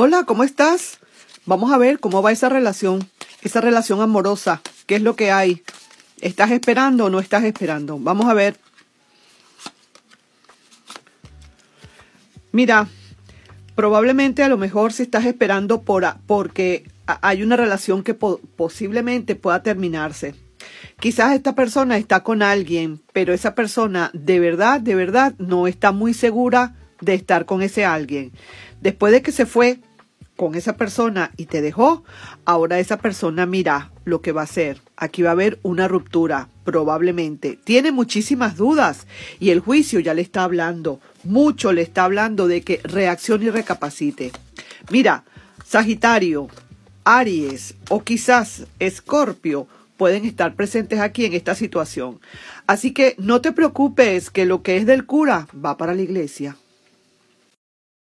Hola, ¿cómo estás? Vamos a ver cómo va esa relación, esa relación amorosa. ¿Qué es lo que hay? ¿Estás esperando o no estás esperando? Vamos a ver. Mira, probablemente a lo mejor si estás esperando por, porque hay una relación que posiblemente pueda terminarse. Quizás esta persona está con alguien, pero esa persona de verdad, de verdad no está muy segura de estar con ese alguien. Después de que se fue, con esa persona y te dejó, ahora esa persona mira lo que va a hacer. Aquí va a haber una ruptura, probablemente. Tiene muchísimas dudas y el juicio ya le está hablando, mucho le está hablando de que reaccione y recapacite. Mira, Sagitario, Aries o quizás Escorpio pueden estar presentes aquí en esta situación. Así que no te preocupes que lo que es del cura va para la iglesia.